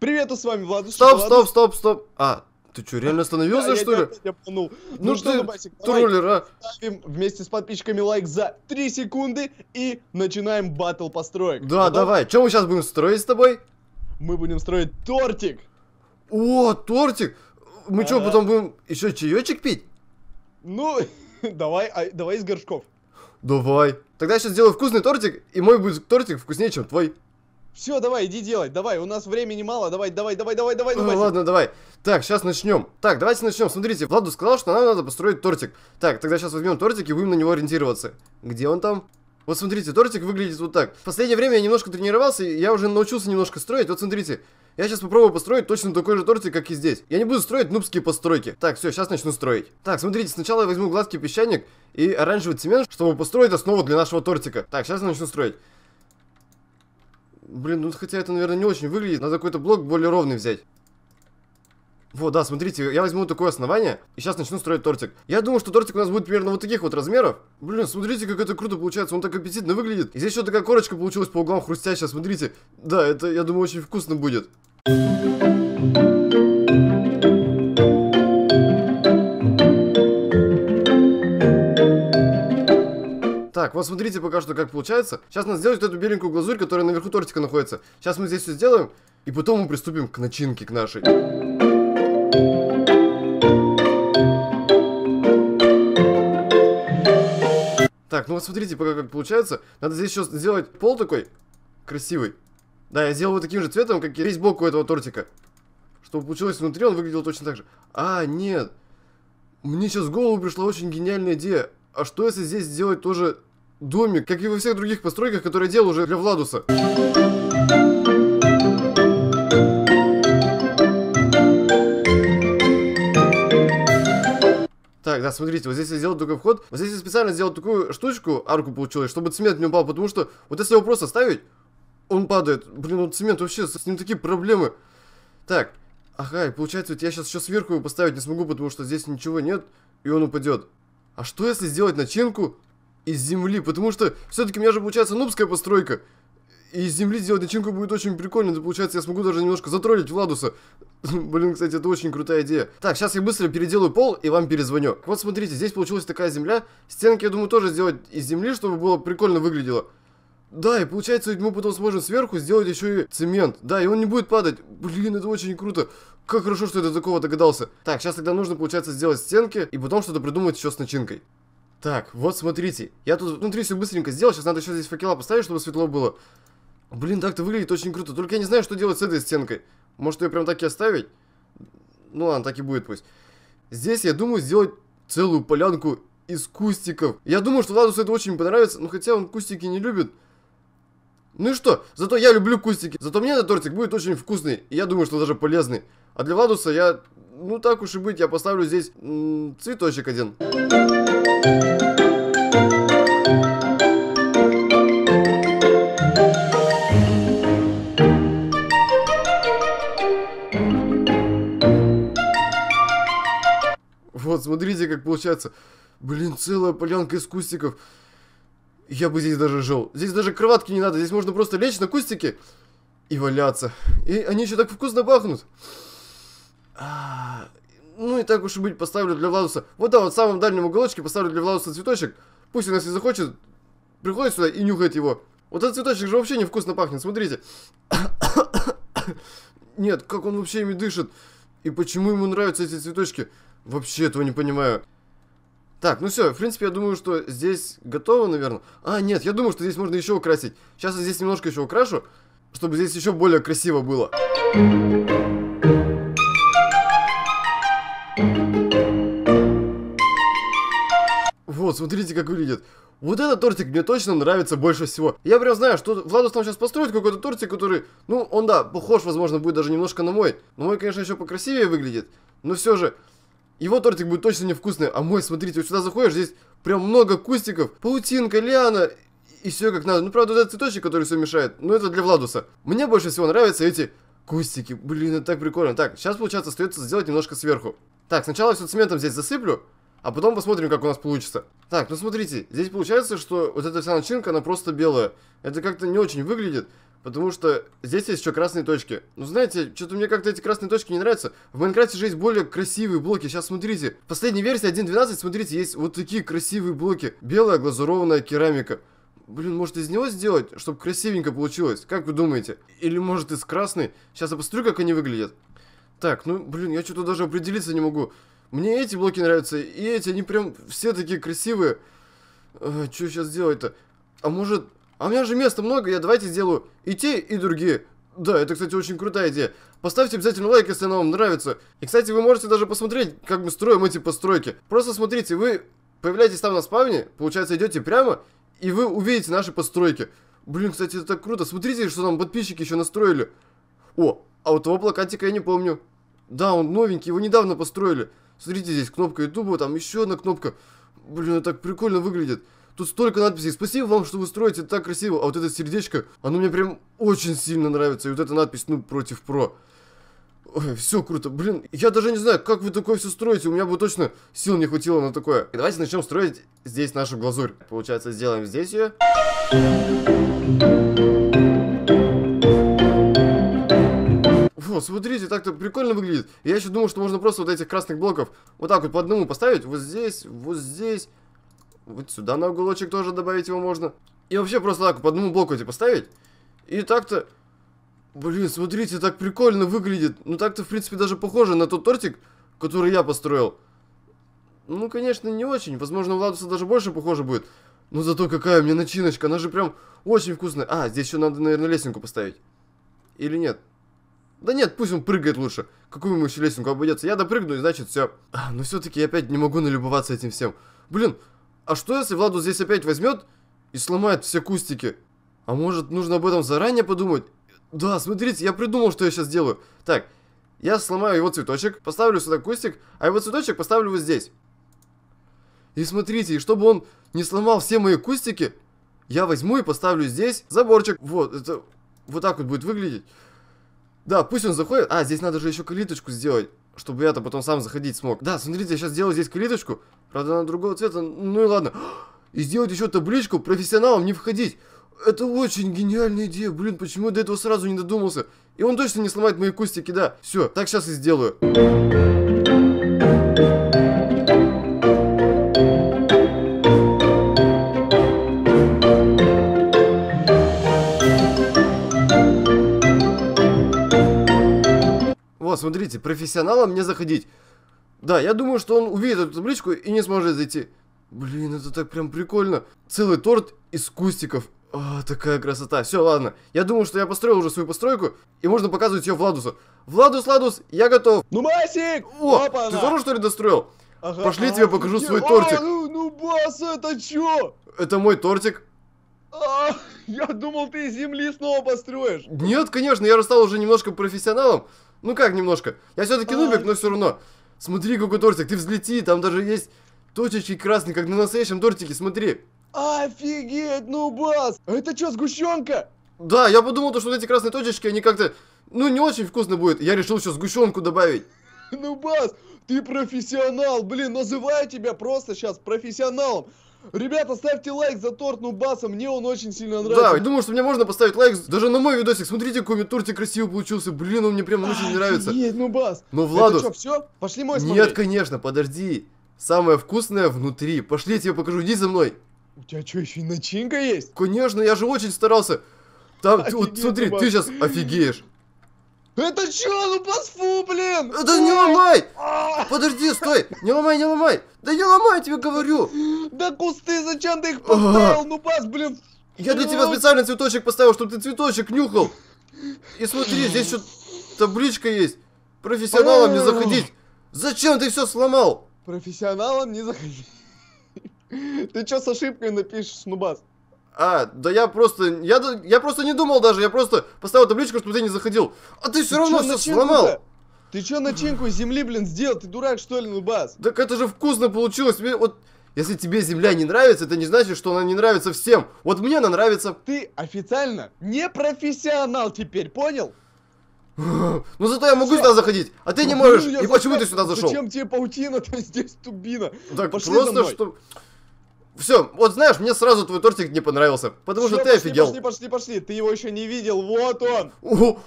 Привет, а с вами Владус. Стоп, стоп, стоп, стоп. А, ты что, реально остановился, да, что я, ли? Я, я, ну, ну, ну что, ты, Басик, троллер, а? Ставим вместе с подписчиками лайк за 3 секунды и начинаем батл построек. Да, Потом... давай. Чем мы сейчас будем строить с тобой? Мы будем строить тортик. О, тортик! Мы а -а. что, потом будем еще чаечек пить? Ну, давай, а, давай из горшков. Давай. Тогда я сейчас сделаю вкусный тортик, и мой будет тортик вкуснее, чем твой. Все, давай, иди делать, давай, у нас времени мало, давай, давай, давай, давай, давай, давай. Ну, ладно, давай. Так, сейчас начнем. Так, давайте начнем. Смотрите, Владу сказал, что нам надо построить тортик. Так, тогда сейчас возьмем тортик и будем на него ориентироваться. Где он там? Вот смотрите, тортик выглядит вот так. В последнее время я немножко тренировался, и я уже научился немножко строить. Вот смотрите, я сейчас попробую построить точно такой же тортик, как и здесь. Я не буду строить нубские постройки. Так, все, сейчас начну строить. Так, смотрите, сначала я возьму гладкий песчаник и оранжевый цемент, чтобы построить основу для нашего тортика. Так, сейчас я начну строить. Блин, ну хотя это, наверное, не очень выглядит. Надо какой-то блок более ровный взять. Вот, да, смотрите, я возьму такое основание, и сейчас начну строить тортик. Я думаю, что тортик у нас будет примерно вот таких вот размеров. Блин, смотрите, как это круто получается, он так аппетитно выглядит. И здесь еще такая корочка получилась по углам хрустящая, смотрите. Да, это, я думаю, очень вкусно будет. Thank Так, вот смотрите пока что, как получается. Сейчас надо сделать эту беленькую глазурь, которая наверху тортика находится. Сейчас мы здесь все сделаем, и потом мы приступим к начинке, к нашей. Так, ну вот смотрите пока, как получается. Надо здесь еще сделать пол такой красивый. Да, я сделал его таким же цветом, как и весь бок у этого тортика. Чтобы получилось внутри, он выглядел точно так же. А, нет. Мне сейчас в голову пришла очень гениальная идея. А что если здесь сделать тоже домик, как и во всех других постройках, которые я делал уже для Владуса. Так, да, смотрите, вот здесь я сделал только вход. Вот здесь я специально сделал такую штучку, арку получилось, чтобы цемент не упал, потому что вот если его просто ставить, он падает. Блин, вот цемент вообще, с ним такие проблемы. Так, ага, и получается, вот я сейчас еще сверху его поставить не смогу, потому что здесь ничего нет, и он упадет. А что если сделать начинку из земли, потому что все-таки у меня же получается нубская постройка. И из земли сделать начинку будет очень прикольно. Это получается, я смогу даже немножко затроллить Владуса. Блин, кстати, это очень крутая идея. Так, сейчас я быстро переделаю пол и вам перезвоню. Вот смотрите, здесь получилась такая земля. Стенки, я думаю, тоже сделать из земли, чтобы было прикольно выглядело. Да, и получается, мы потом сможем сверху сделать еще и цемент. Да, и он не будет падать. Блин, это очень круто. Как хорошо, что я до такого догадался. Так, сейчас тогда нужно, получается, сделать стенки и потом что-то придумать еще с начинкой. Так, вот смотрите. Я тут внутри все быстренько сделал. Сейчас надо еще здесь факела поставить, чтобы светло было. Блин, так-то выглядит очень круто. Только я не знаю, что делать с этой стенкой. Может, ее прям так и оставить? Ну ладно, так и будет пусть. Здесь, я думаю, сделать целую полянку из кустиков. Я думаю, что Владусу это очень понравится. Ну, хотя он кустики не любит. Ну и что? Зато я люблю кустики. Зато мне этот тортик будет очень вкусный. И я думаю, что даже полезный. А для Владуса я... Ну так уж и быть, я поставлю здесь м -м, цветочек один. Вот, смотрите, как получается. Блин, целая полянка из кустиков. Я бы здесь даже жил. Здесь даже кроватки не надо. Здесь можно просто лечь на кустики и валяться. И они еще так вкусно пахнут. А, ну и так уж и быть, поставлю для Владуса. Вот да, вот в самом дальнем уголочке поставлю для Владуса цветочек. Пусть он если захочет, приходит сюда и нюхает его. Вот этот цветочек же вообще невкусно пахнет, смотрите. Нет, как он вообще ими дышит? И почему ему нравятся эти цветочки? Вообще этого не понимаю. Так, ну все, в принципе, я думаю, что здесь готово, наверное. А, нет, я думаю, что здесь можно еще украсить. Сейчас я здесь немножко еще украшу, чтобы здесь еще более красиво было. вот, смотрите, как выглядит. Вот этот тортик мне точно нравится больше всего. Я прям знаю, что Владус там сейчас построит какой-то тортик, который... Ну, он, да, похож, возможно, будет даже немножко на мой. Но мой, конечно, еще покрасивее выглядит. Но все же, его тортик будет точно невкусный. А мой, смотрите, вот сюда заходишь, здесь прям много кустиков. Паутинка, лиана, и все как надо. Ну, правда, вот этот цветочек, который все мешает, Но это для Владуса. Мне больше всего нравятся эти кустики. Блин, это так прикольно. Так, сейчас, получается, остается сделать немножко сверху. Так, сначала все цементом здесь засыплю. А потом посмотрим, как у нас получится. Так, ну смотрите, здесь получается, что вот эта вся начинка, она просто белая. Это как-то не очень выглядит, потому что здесь есть еще красные точки. Ну знаете, что-то мне как-то эти красные точки не нравятся. В Майнкрафте же есть более красивые блоки. Сейчас смотрите, в последней версии 1.12, смотрите, есть вот такие красивые блоки. Белая глазурованная керамика. Блин, может из него сделать, чтобы красивенько получилось? Как вы думаете? Или может из красной? Сейчас я посмотрю, как они выглядят. Так, ну, блин, я что-то даже определиться не могу. Мне эти блоки нравятся, и эти, они прям все такие красивые. Э, а, что сейчас делать-то? А может... А у меня же места много, я давайте сделаю и те, и другие. Да, это, кстати, очень крутая идея. Поставьте обязательно лайк, если она вам нравится. И, кстати, вы можете даже посмотреть, как мы строим эти постройки. Просто смотрите, вы появляетесь там на спавне, получается, идете прямо, и вы увидите наши постройки. Блин, кстати, это так круто. Смотрите, что нам подписчики еще настроили. О, а вот того плакатика я не помню. Да, он новенький, его недавно построили. Смотрите, здесь кнопка Ютуба, там еще одна кнопка. Блин, это так прикольно выглядит. Тут столько надписей. Спасибо вам, что вы строите так красиво. А вот это сердечко, оно мне прям очень сильно нравится. И вот эта надпись, ну, против про. Ой, все круто. Блин, я даже не знаю, как вы такое все строите. У меня бы точно сил не хватило на такое. И давайте начнем строить здесь нашу глазурь. Получается, сделаем здесь ее. О, смотрите, так-то прикольно выглядит. Я еще думал, что можно просто вот этих красных блоков вот так вот по одному поставить. Вот здесь, вот здесь. Вот сюда на уголочек тоже добавить его можно. И вообще просто так по одному блоку эти поставить. И так-то... Блин, смотрите, так прикольно выглядит. Ну так-то, в принципе, даже похоже на тот тортик, который я построил. Ну, конечно, не очень. Возможно, у Владуса даже больше похоже будет. Но зато какая у меня начиночка. Она же прям очень вкусная. А, здесь еще надо, наверное, лесенку поставить. Или нет? Да нет, пусть он прыгает лучше. Какую ему еще лесенку обойдется? Я допрыгну, и значит все. А, но ну все-таки я опять не могу налюбоваться этим всем. Блин, а что если Владу здесь опять возьмет и сломает все кустики? А может, нужно об этом заранее подумать? Да, смотрите, я придумал, что я сейчас делаю. Так, я сломаю его цветочек, поставлю сюда кустик, а его цветочек поставлю вот здесь. И смотрите, и чтобы он не сломал все мои кустики, я возьму и поставлю здесь заборчик. Вот, это вот так вот будет выглядеть. Да, пусть он заходит. А, здесь надо же еще калиточку сделать, чтобы я-то потом сам заходить смог. Да, смотрите, я сейчас сделаю здесь калиточку. Правда, она другого цвета. Ну и ладно. И сделать еще табличку «Профессионалам не входить». Это очень гениальная идея. Блин, почему я до этого сразу не додумался? И он точно не сломает мои кустики, да. Все, так сейчас и сделаю. смотрите, профессионалам не заходить. Да, я думаю, что он увидит эту табличку и не сможет зайти. Блин, это так прям прикольно. Целый торт из кустиков. А, такая красота. Все, ладно. Я думаю, что я построил уже свою постройку, и можно показывать ее Владусу. Владус, Владус, я готов. Ну, Масик! О, Опа, ты тоже, что ли, достроил? Ага, Пошли, ага, тебе покажу свой тортик. А, ну, ну, бас, это что? Это мой тортик. А, я думал, ты земли снова построишь. Нет, конечно, я же стал уже немножко профессионалом. Ну как немножко? Я все-таки а. нубик, но все равно. Смотри, какой тортик, ты взлети, там даже есть точечки красные, как на настоящем тортике, смотри. Офигеть, ну бас! А это что, сгущенка? Да, я подумал, что вот эти красные точечки, они как-то, ну, не очень вкусно будет. Я решил сейчас сгущенку добавить. Ну, бас, ты профессионал, блин, называю тебя просто сейчас профессионалом. Ребята, ставьте лайк за торт Нубаса, мне он очень сильно нравится. Да, я думаю, что мне можно поставить лайк даже на мой видосик. Смотрите, какой тортик красивый получился. Блин, он мне прям очень нравится. Нет, Нубас. Ну, Владу... Ну, Это что, все? Пошли мой смотреть. Нет, конечно, подожди. Самое вкусное внутри. Пошли, я тебе покажу. Иди за мной. У тебя что, еще и начинка есть? Конечно, я же очень старался. Там, вот смотри, ну, ты сейчас офигеешь. Это чё, ну пасфу, блин! Это не ломай! А. Подожди, стой! Не ломай, не ломай! Да не ломай, я тебе говорю! Да кусты, зачем ты их поставил? Ну пас, блин! Я для тебя специально цветочек поставил, чтобы ты цветочек нюхал! И смотри, здесь что табличка есть. Профессионалам не заходить. Зачем ты все сломал? Профессионалам не заходить. Ты что с ошибкой напишешь, Нубас? А, да я просто, я, я просто не думал даже, я просто поставил табличку, чтобы ты не заходил. А ты все равно все сломал. Ты чё начинку земли, блин, сделал? Ты дурак, что ли, Нубас? Так это же вкусно получилось. Мне, вот, если тебе земля не нравится, это не значит, что она не нравится всем. Вот мне она нравится. Ты официально не профессионал теперь, понял? Ну зато я могу Все. сюда заходить, а ты не ну, можешь. Ну, И зачем? почему ты сюда зашел? Зачем тебе паутина, то здесь тубина. Так Пошли просто, что... Все, вот знаешь, мне сразу твой тортик не понравился, потому Все, что ты пошли, офигел. Пошли, пошли, пошли, ты его еще не видел, вот он. О,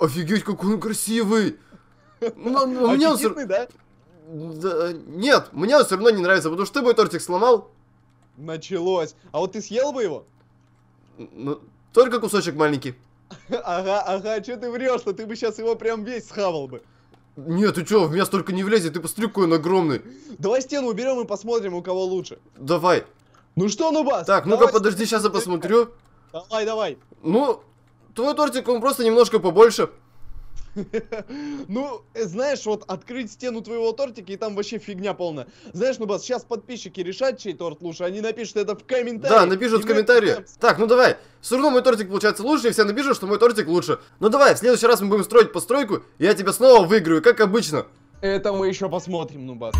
офигеть, какой он красивый. Но, ну, но ну, мне он... да? Да, нет, мне он все равно не нравится, потому что ты мой тортик сломал. Началось. А вот ты съел бы его? Ну, только кусочек маленький. Ага, ага, что ты врешь, что ну ты бы сейчас его прям весь схавал бы. Нет, ты чё, в меня столько не влезет, ты посмотри, какой он огромный. Давай стену уберем и посмотрим, у кого лучше. Давай. Ну что, Нубас? Так, ну-ка подожди, сейчас я посмотрю. Давай, давай. Ну, твой тортик, он просто немножко побольше. Ну, знаешь, вот открыть стену твоего тортика, и там вообще фигня полная. Знаешь, ну, бас, сейчас подписчики решат, чей торт лучше, они напишут это в комментариях. Да, напишут в комментариях. Так, ну давай, все равно мой тортик получается лучше, и все напишут, что мой тортик лучше. Ну давай, в следующий раз мы будем строить постройку, и я тебя снова выиграю, как обычно. Это мы еще посмотрим, ну, бас.